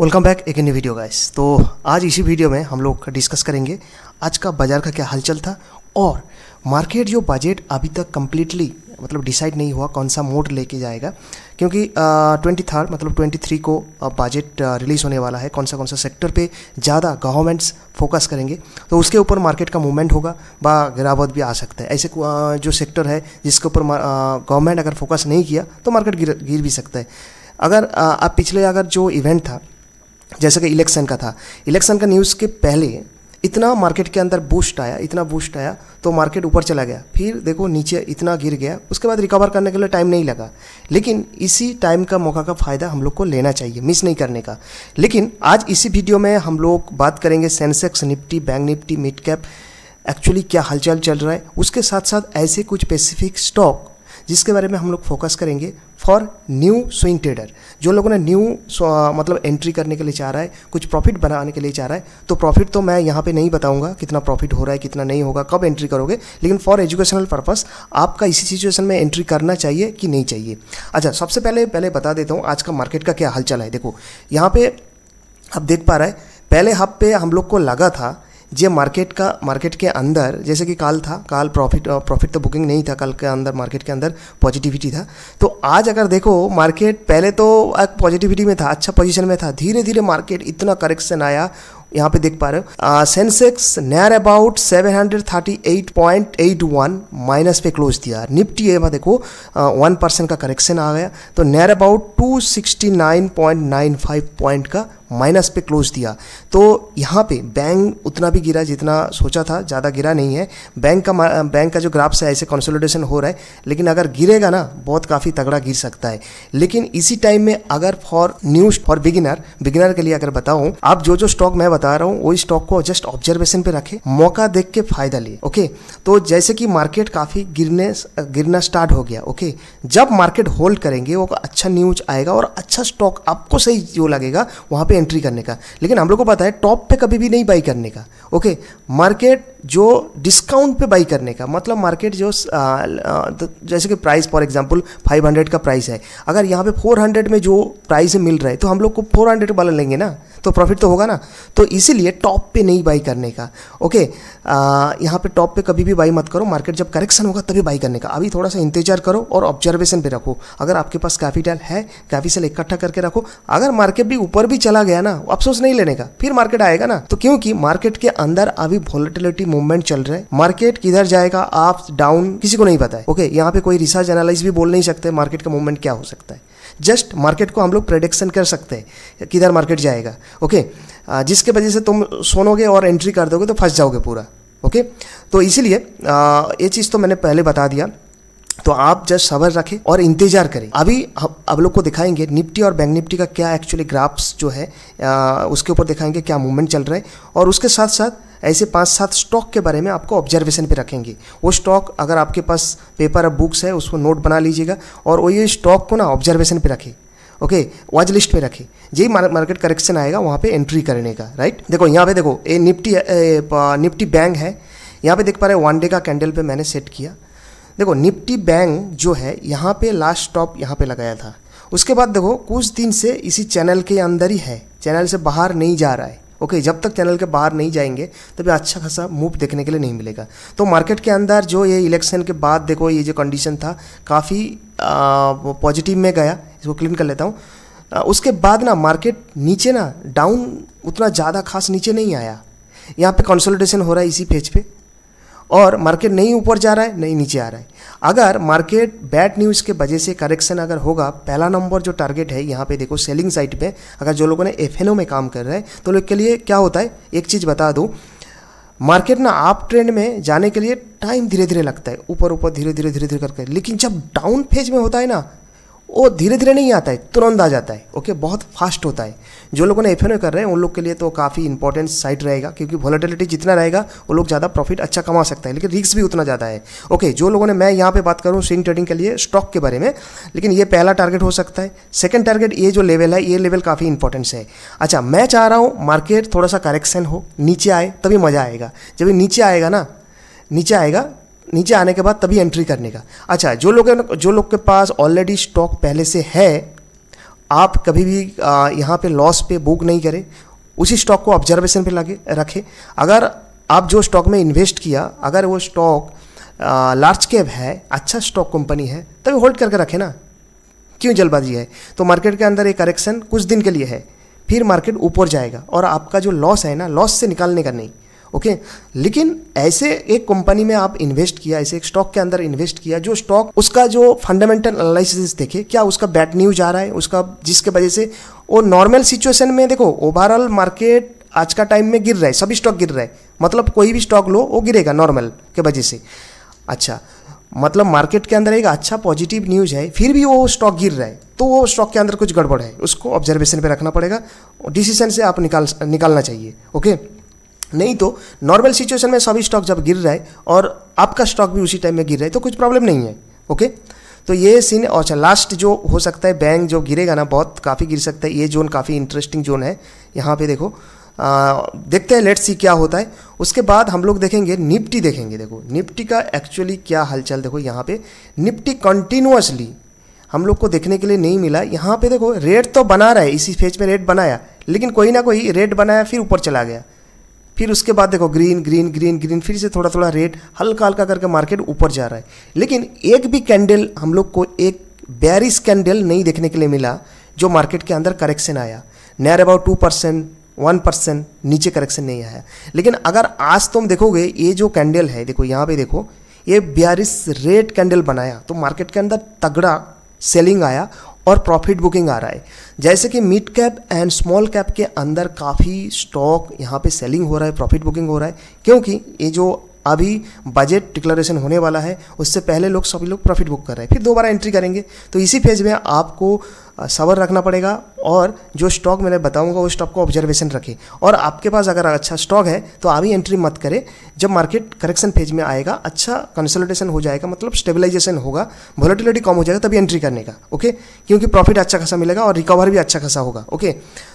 Welcome back एक नई video guys तो आज इसी वीडियो में हम लोग डिस्कस करेंगे आज का बाज़ार का क्या हलचल था और मार्केट जो बजट अभी तक कम्प्लीटली मतलब डिसाइड नहीं हुआ कौन सा मोड लेके जाएगा क्योंकि ट्वेंटी थर्ड मतलब ट्वेंटी थ्री को बजट रिलीज़ होने वाला है कौन सा कौन सा सेक्टर पे ज़्यादा गवर्नमेंट्स फोकस करेंगे तो उसके ऊपर मार्केट का मूवमेंट होगा व गिरावट भी आ सकता है ऐसे आ, जो सेक्टर है जिसके ऊपर गवर्नमेंट अगर फोकस नहीं किया तो मार्केट गिर गिर भी सकता है अगर आप पिछले अगर जो इवेंट था जैसे कि इलेक्शन का था इलेक्शन का न्यूज़ के पहले इतना मार्केट के अंदर बूस्ट आया इतना बूस्ट आया तो मार्केट ऊपर चला गया फिर देखो नीचे इतना गिर गया उसके बाद रिकवर करने के लिए टाइम नहीं लगा लेकिन इसी टाइम का मौका का फ़ायदा हम लोग को लेना चाहिए मिस नहीं करने का लेकिन आज इसी वीडियो में हम लोग बात करेंगे Sensex Nifty bank Nifty mid cap actually क्या हलचल चल रहा है उसके साथ साथ ऐसे कुछ स्पेसिफिक स्टॉक जिसके बारे में हम लोग फोकस करेंगे फॉर न्यू स्विंग ट्रेडर जो लोगों ने न्यू मतलब एंट्री करने के लिए चाह रहा है कुछ प्रॉफिट बनाने के लिए चाह रहा है तो प्रॉफिट तो मैं यहाँ पे नहीं बताऊँगा कितना प्रॉफिट हो रहा है कितना नहीं होगा कब एंट्री करोगे लेकिन फॉर एजुकेशनल पर्पज़ आपका इसी सिचुएशन में एंट्री करना चाहिए कि नहीं चाहिए अच्छा सबसे पहले पहले बता देता हूँ आज का मार्केट का क्या हलचल है देखो यहाँ पर आप देख पा रहे हैं पहले हब पे हम लोग को लगा था ये मार्केट का मार्केट के अंदर जैसे कि काल था काल प्रॉफिट प्रॉफिट तो बुकिंग नहीं था कल के अंदर मार्केट के अंदर पॉजिटिविटी था तो आज अगर देखो मार्केट पहले तो एक पॉजिटिविटी में था अच्छा पोजीशन में था धीरे धीरे मार्केट इतना करेक्शन आया यहाँ पे देख पा रहे हो सेंसेक्स नियर अबाउट 738.81 माइनस पे क्लोज दिया निफ्टी है देखो वन परसेंट का करेक्शन आ गया तो नियर अबाउट 269.95 पॉइंट का माइनस पे क्लोज दिया तो यहाँ पे बैंक उतना भी गिरा जितना सोचा था ज़्यादा गिरा नहीं है बैंक का बैंक का जो ग्राफ्स है ऐसे कंसोलिडेशन हो रहा है लेकिन अगर गिरेगा ना बहुत काफ़ी तगड़ा गिर सकता है लेकिन इसी टाइम में अगर for news for beginner beginner के लिए अगर बताऊँ आप जो जो स्टॉक मैं बता रहा हूँ वही स्टॉक को जस्ट ऑब्जर्वेशन पे रखें मौका देख के फायदा लिए ओके तो जैसे कि मार्केट काफ़ी गिरने गिरना स्टार्ट हो गया ओके जब मार्केट होल्ड करेंगे वो अच्छा न्यूज आएगा और अच्छा स्टॉक आपको सही जो लगेगा वहाँ पर पे एंट्री करने का लेकिन हम लोग को पता है टॉप पे कभी भी नहीं बाई करने का ओके मार्केट जो डिस्काउंट पे बाई करने का मतलब मार्केट जो तो जैसे कि प्राइस फॉर एग्जांपल 500 का प्राइस है अगर यहाँ पे 400 में जो प्राइस मिल रहा है तो हम लोग को 400 वाला लेंगे ना तो प्रॉफिट तो होगा ना तो इसीलिए टॉप पे नहीं बाई करने का ओके यहाँ पे टॉप पे कभी भी बाई मत करो मार्केट जब करेक्शन होगा तभी बाई करने का अभी थोड़ा सा इंतजार करो और ऑब्जर्वेशन पे रखो अगर आपके पास कैपिटल है कैपिटल इकट्ठा करके रखो अगर मार्केट भी ऊपर भी चला गया ना अफसोस नहीं लेने का फिर मार्केट आएगा ना तो क्योंकि मार्केट के अंदर अभी वॉलिटिलिटी मूवमेंट चल रहे हैं मार्केट किधर जाएगा आप डाउन किसी को नहीं पता है ओके यहाँ पे कोई रिसर्च एनालिस भी बोल नहीं सकते मार्केट का मूवमेंट क्या हो सकता है जस्ट मार्केट को हम लोग प्रडिक्शन कर सकते हैं किधर मार्केट जाएगा ओके okay? जिसके वजह से तुम सोनोगे और एंट्री कर दोगे तो फंस जाओगे पूरा ओके okay? तो इसीलिए ये चीज़ तो मैंने पहले बता दिया तो आप जस्ट सबर रखें और इंतजार करें अभी हम अब लोग को दिखाएंगे निफ्टी और बैंक निफ्टी का क्या एक्चुअली ग्राफ्स जो है आ, उसके ऊपर दिखाएंगे क्या मूवमेंट चल रहा है और उसके साथ साथ ऐसे पांच सात स्टॉक के बारे में आपको ऑब्जर्वेशन पे रखेंगे वो स्टॉक अगर आपके पास पेपर और बुक्स है उसको नोट बना लीजिएगा और वो ये स्टॉक को ना ऑब्जर्वेशन पे रखें ओके वॉच लिस्ट पर रखें यही मार्केट करेक्शन आएगा वहाँ पे एंट्री करने का राइट देखो यहाँ पे देखो ये निफ्टी निफ्टी बैंक है यहाँ पे देख पा रहे वन डे का कैंडल पे मैंने सेट किया देखो निफ्टी बैंक जो है यहाँ पे लास्ट स्टॉप यहाँ पे लगाया था उसके बाद देखो कुछ दिन से इसी चैनल के अंदर ही है चैनल से बाहर नहीं जा रहा है ओके जब तक चैनल के बाहर नहीं जाएंगे तभी अच्छा खासा मूव देखने के लिए नहीं मिलेगा तो मार्केट के अंदर जो ये इलेक्शन के बाद देखो ये जो कंडीशन था काफ़ी पॉजिटिव में गया इसको क्लीन कर लेता हूँ उसके बाद ना मार्केट नीचे ना डाउन उतना ज़्यादा खास नीचे नहीं आया यहाँ पे कंसोलिडेशन हो रहा है इसी पेज पे और मार्केट नहीं ऊपर जा रहा है नहीं नीचे आ रहा है अगर मार्केट बैड न्यूज़ के वजह से करेक्शन अगर होगा पहला नंबर जो टारगेट है यहाँ पे देखो सेलिंग साइड पे अगर जो लोगों ने एफ में काम कर रहे हैं तो लोग के लिए क्या होता है एक चीज़ बता दूँ मार्केट ना आप ट्रेंड में जाने के लिए टाइम धीरे धीरे लगता है ऊपर ऊपर धीरे धीरे धीरे धीरे करके लेकिन जब डाउन फेज में होता है ना वो धीरे धीरे नहीं आता है तुरंत आ जाता है ओके बहुत फास्ट होता है जो लोगों ने एफ कर रहे हैं उन लोग के लिए तो काफ़ी इंपॉर्टेंट साइट रहेगा क्योंकि वॉलेटिलिटी जितना रहेगा वो लोग ज़्यादा प्रॉफिट अच्छा कमा सकता है लेकिन रिक्स भी उतना ज़्यादा है ओके जो लोगों ने मैं यहाँ पे बात करूँ स्विंग ट्रेडिंग के लिए स्टॉक के बारे में लेकिन ये पहला टारगेट हो सकता है सेकेंड टारगेट ये जो लेवल है ये लेवल काफ़ी इंपॉर्टेंस है अच्छा मैं चाह रहा हूँ मार्केट थोड़ा सा करेक्शन हो नीचे आए तभी मज़ा आएगा जब नीचे आएगा ना नीचे आएगा नीचे आने के बाद तभी एंट्री करने का अच्छा जो लोग जो लोग के पास ऑलरेडी स्टॉक पहले से है आप कभी भी यहाँ पे लॉस पे बुक नहीं करें उसी स्टॉक को ऑब्जर्वेशन पे लगे रखें अगर आप जो स्टॉक में इन्वेस्ट किया अगर वो स्टॉक लार्ज कैप है अच्छा स्टॉक कंपनी है तभी होल्ड करके रखें ना क्यों जल्दबाजी है तो मार्केट के अंदर एक करेक्शन कुछ दिन के लिए है फिर मार्केट ऊपर जाएगा और आपका जो लॉस है ना लॉस से निकालने का नहीं ओके लेकिन ऐसे एक कंपनी में आप इन्वेस्ट किया ऐसे एक स्टॉक के अंदर इन्वेस्ट किया जो स्टॉक उसका जो फंडामेंटल एनालिसिस देखे क्या उसका बैड न्यूज आ रहा है उसका जिसके वजह से वो नॉर्मल सिचुएशन में देखो ओवरऑल मार्केट आज का टाइम में गिर रहा है सभी स्टॉक गिर रहा है मतलब कोई भी स्टॉक लो वो गिरेगा नॉर्मल के वजह से अच्छा मतलब मार्केट के अंदर एक अच्छा पॉजिटिव न्यूज है फिर भी वो स्टॉक गिर रहा है तो वो स्टॉक के अंदर कुछ गड़बड़ है उसको ऑब्जर्वेशन पे रखना पड़ेगा डिसीजन से आप निकाल निकालना चाहिए ओके नहीं तो नॉर्मल सिचुएशन में सभी स्टॉक जब गिर रहा है और आपका स्टॉक भी उसी टाइम में गिर रहा है तो कुछ प्रॉब्लम नहीं है ओके तो ये सीन अच्छा लास्ट जो हो सकता है बैंक जो गिरेगा ना बहुत काफ़ी गिर सकता है ये जोन काफ़ी इंटरेस्टिंग जोन है यहाँ पे देखो आ, देखते हैं लेट्स सी क्या होता है उसके बाद हम लोग देखेंगे निफ्टी देखेंगे देखो निफ्टी का एक्चुअली क्या हलचल देखो यहाँ पे निफ्टी कंटिन्यूसली हम लोग को देखने के लिए नहीं मिला यहाँ पे देखो रेट तो बना रहा है इसी फेज में रेट बनाया लेकिन कोई ना कोई रेट बनाया फिर ऊपर चला गया फिर उसके बाद देखो ग्रीन ग्रीन ग्रीन ग्रीन फिर से थोड़ा थोड़ा रेड हल्का हल्का करके मार्केट ऊपर जा रहा है लेकिन एक भी कैंडल हम लोग को एक बैरिस कैंडल नहीं देखने के लिए मिला जो मार्केट के अंदर करेक्शन आया near about two percent one percent नीचे करेक्शन नहीं आया लेकिन अगर आज तुम देखोगे ये जो कैंडल है देखो यहाँ पे देखो ये बैरिस रेड कैंडल बनाया तो मार्केट के अंदर तगड़ा सेलिंग आया और प्रॉफिट बुकिंग आ रहा है जैसे कि mid cap and small cap के अंदर काफ़ी स्टॉक यहाँ पे सेलिंग हो रहा है प्रॉफिट बुकिंग हो रहा है क्योंकि ये जो अभी बजट डिक्लेरेशन होने वाला है उससे पहले लोग सभी लोग प्रॉफिट बुक कर रहे हैं फिर दोबारा एंट्री करेंगे तो इसी फेज में आपको सवर रखना पड़ेगा और जो स्टॉक मैंने बताऊंगा उस स्टॉक को ऑब्जर्वेशन रखें और आपके पास अगर अच्छा स्टॉक है तो अभी एंट्री मत करें जब मार्केट करेक्शन फेज में आएगा अच्छा कंसल्टेशन हो जाएगा मतलब स्टेबिलाइजेशन होगा वॉलिटिलिटी कम हो जाएगा तभी एंट्री करने का ओके क्योंकि प्रॉफिट अच्छा खासा मिलेगा और रिकवर भी अच्छा खासा होगा ओके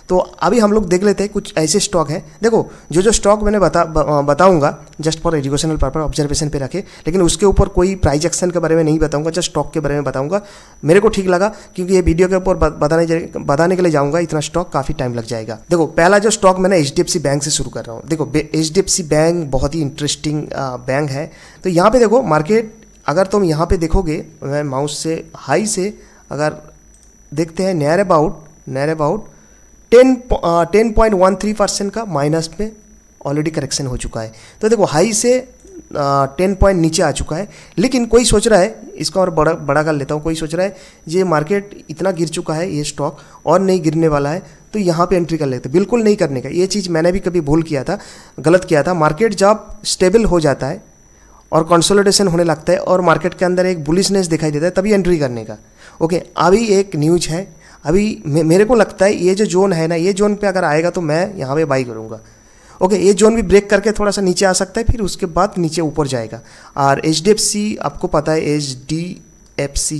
तो अभी हम लोग देख लेते हैं कुछ ऐसे स्टॉक हैं देखो जो जो स्टॉक मैंने बता बताऊंगा just for educational purpose observation पे रखे लेकिन उसके ऊपर कोई प्राइज एक्शन के बारे में नहीं बताऊंगा जस्ट स्टॉक के बारे में बताऊंगा मेरे को ठीक लगा क्योंकि ये वीडियो के ऊपर बताने बताने के के लिए जाऊंगा इतना स्टॉक काफी टाइम लग जाएगा देखो पहला जो स्टॉक मैंने एच बैंक से शुरू कर रहा हूँ देखो एच बैंक बहुत ही इंटरेस्टिंग बैंक है तो यहाँ पे देखो मार्केट अगर तुम यहाँ पे देखोगे मैं माउस से हाई से अगर देखते हैं near about near about ten ten point one three percent का माइनस में ऑलरेडी करेक्शन हो चुका है तो देखो हाई से टेन पॉइंट नीचे आ चुका है लेकिन कोई सोच रहा है इसका और बड़ा बड़ा कर लेता हूँ कोई सोच रहा है ये मार्केट इतना गिर चुका है ये स्टॉक और नहीं गिरने वाला है तो यहाँ पे एंट्री कर लेते बिल्कुल नहीं करने का ये चीज़ मैंने भी कभी भूल किया था गलत किया था मार्केट जब स्टेबल हो जाता है और कंसोलिडेशन होने लगता है और मार्केट के अंदर एक बुलिशनेस दिखाई देता है तभी एंट्री करने का ओके अभी एक न्यूज है अभी मेरे को लगता है ये जो जोन है ना ये जोन पे अगर आएगा तो मैं यहाँ पे बाई करूँगा ओके ये जोन भी ब्रेक करके थोड़ा सा नीचे आ सकता है फिर उसके बाद नीचे ऊपर जाएगा और एच आपको पता है एच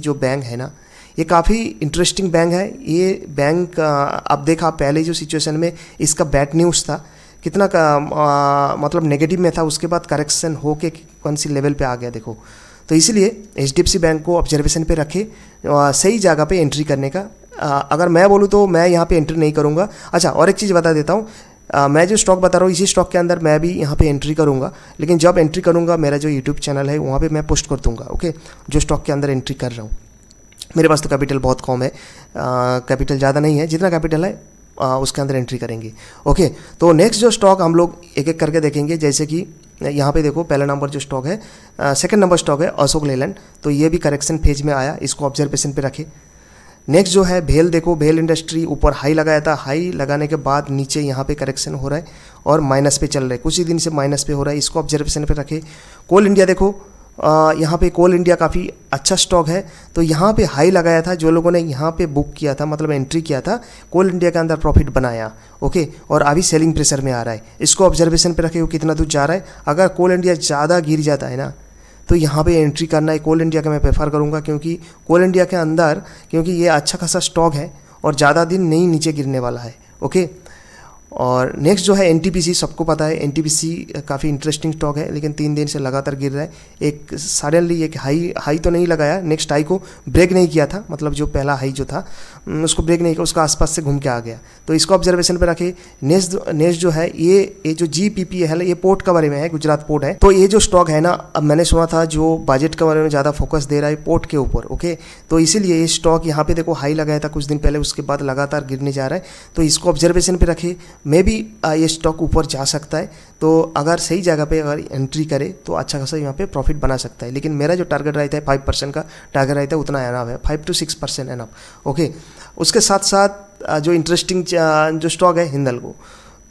जो बैंक है ना ये काफ़ी इंटरेस्टिंग बैंक है ये बैंक आप देखा पहले जो सिचुएशन में इसका बैड न्यूज़ था कितना का, आ, मतलब नेगेटिव में था उसके बाद करेक्शन हो के कौन सी लेवल पे आ गया देखो तो इसीलिए एच बैंक को ऑब्जर्वेशन पे रखे आ, सही जगह पे एंट्री करने का आ, अगर मैं बोलूँ तो मैं यहाँ पे एंट्री नहीं करूँगा अच्छा और एक चीज़ बता देता हूँ आ, मैं जो स्टॉक बता रहा हूँ इसी स्टॉक के अंदर मैं भी यहाँ पे एंट्री करूँगा लेकिन जब एंट्री करूँगा मेरा जो यूट्यूब चैनल है वहाँ पे मैं पोस्ट कर दूँगा ओके जो स्टॉक के अंदर एंट्री कर रहा हूँ मेरे पास तो कैपिटल बहुत कम है कैपिटल ज़्यादा नहीं है जितना कैपिटल है आ, उसके अंदर एंट्री करेंगे ओके तो नेक्स्ट जो स्टॉक हम लोग एक एक करके देखेंगे जैसे कि यहाँ पे देखो पहला नंबर जो स्टॉक है सेकंड नंबर स्टॉक है अशोक लेलैंड तो ये भी करेक्शन फेज में आया इसको ऑब्जर्वेशन पे रखे नेक्स्ट जो है भेल देखो भेल इंडस्ट्री ऊपर हाई लगाया था हाई लगाने के बाद नीचे यहाँ पे करेक्शन हो रहा है और माइनस पे चल रहा है कुछ ही दिन से माइनस पे हो रहा है इसको ऑब्जर्वेशन पे रखें कोल इंडिया देखो आ, यहाँ पे कोल इंडिया काफ़ी अच्छा स्टॉक है तो यहाँ पे हाई लगाया था जो लोगों ने यहाँ पे बुक किया था मतलब एंट्री किया था कोल इंडिया के अंदर प्रॉफिट बनाया ओके और अभी सेलिंग प्रेशर में आ रहा है इसको ऑब्जर्वेशन पे रखे वो कितना दूर जा रहा है अगर कोल इंडिया ज़्यादा गिर जाता है ना तो यहाँ पे एंट्री करना है कोल इंडिया का मैं प्रेफर करूँगा क्योंकि कोल इंडिया के अंदर क्योंकि ये अच्छा खासा स्टॉक है और ज़्यादा दिन नहीं नीचे गिरने वाला है ओके और नेक्स्ट जो है एन सबको पता है एन काफ़ी इंटरेस्टिंग स्टॉक है लेकिन तीन दिन से लगातार गिर रहा है एक सडनली एक हाई हाई तो नहीं लगाया नेक्स्ट हाई को ब्रेक नहीं किया था मतलब जो पहला हाई जो था उसको ब्रेक नहीं किया उसका आसपास से घूम के आ गया तो इसको ऑब्जर्वेशन पर रखे नेक्स्ट नेक्स्ट जो है ये ये जो जी पी पी है ये पोर्ट के बारे में है गुजरात पोर्ट है तो ये जो स्टॉक है ना अब मैंने सुना था जो बजट के बारे में ज़्यादा फोकस दे रहा है पोर्ट के ऊपर ओके तो इसीलिए ये स्टॉक यहाँ पे देखो हाई लगाया था कुछ दिन पहले उसके बाद लगातार गिरने जा रहा है तो इसको ऑब्जर्वेशन पर रखे मे भी ये स्टॉक ऊपर जा सकता है तो अगर सही जगह पे अगर एंट्री करे तो अच्छा खासा यहाँ पे प्रॉफिट बना सकता है लेकिन मेरा जो टारगेट रहता है फाइव परसेंट का टारगेट रहता है उतना एनाफ है five two six percent enough okay उसके साथ साथ जो इंटरेस्टिंग जो स्टॉक है हिंदल को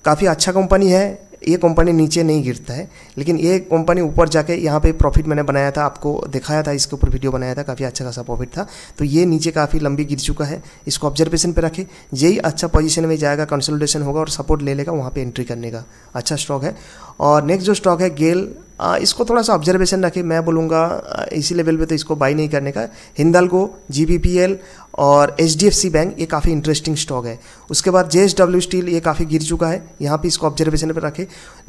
काफ़ी अच्छा कंपनी है ये कंपनी नीचे नहीं गिरता है लेकिन ये कंपनी ऊपर जाके यहाँ पे प्रॉफिट मैंने बनाया था आपको दिखाया था इसके ऊपर वीडियो बनाया था काफ़ी अच्छा खासा प्रॉफिट था तो ये नीचे काफ़ी लंबी गिर चुका है इसको ऑब्जर्वेशन पर रखें यही अच्छा पोजिशन में जाएगा कंसल्टेशन होगा और सपोर्ट ले लेगा वहाँ पर एंट्री करने का अच्छा स्टॉक है और नेक्स्ट जो स्टॉक है गेल इसको थोड़ा सा ऑब्जर्वेशन रखें मैं बोलूँगा इसी लेवल पे तो इसको बाई नहीं करने का को जी और एच बैंक ये काफ़ी इंटरेस्टिंग स्टॉक है उसके बाद जे स्टील ये काफ़ी गिर चुका है यहाँ पे इसको ऑब्जर्वेशन पर रखें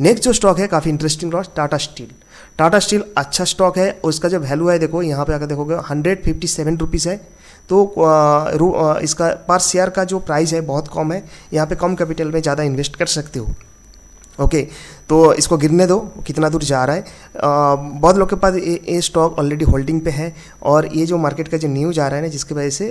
नेक्स्ट जो स्टॉक है काफ़ी इंटरेस्टिंग रहा टाटा स्टील टाटा स्टील अच्छा स्टॉक है उसका जो वैल्यू है देखो यहाँ पे अगर देखोगे हंड्रेड फिफ्टी सेवन रुपीज़ है तो इसका पर शेयर का जो प्राइस है बहुत कम है यहाँ पे कम कैपिटल में ज़्यादा इन्वेस्ट कर सकते हो ओके तो इसको गिरने दो कितना दूर जा रहा है आ, बहुत लोग के पास ये स्टॉक ऑलरेडी होल्डिंग पे है और ये जो मार्केट का जो न्यूज आ रहा है ना जिसकी वजह से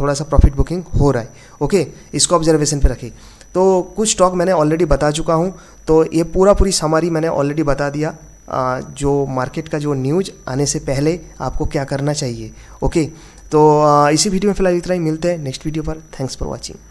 थोड़ा सा प्रॉफिट बुकिंग हो रहा है ओके इसको ऑब्जर्वेशन पे रखिए तो कुछ स्टॉक मैंने ऑलरेडी बता चुका हूँ तो ये पूरा पूरी समारी मैंने ऑलरेडी बता दिया आ, जो मार्केट का जो न्यूज आने से पहले आपको क्या करना चाहिए ओके तो इसी वीडियो में फिलहाल इतना ही मिलते हैं नेक्स्ट वीडियो पर थैंक्स फॉर वॉचिंग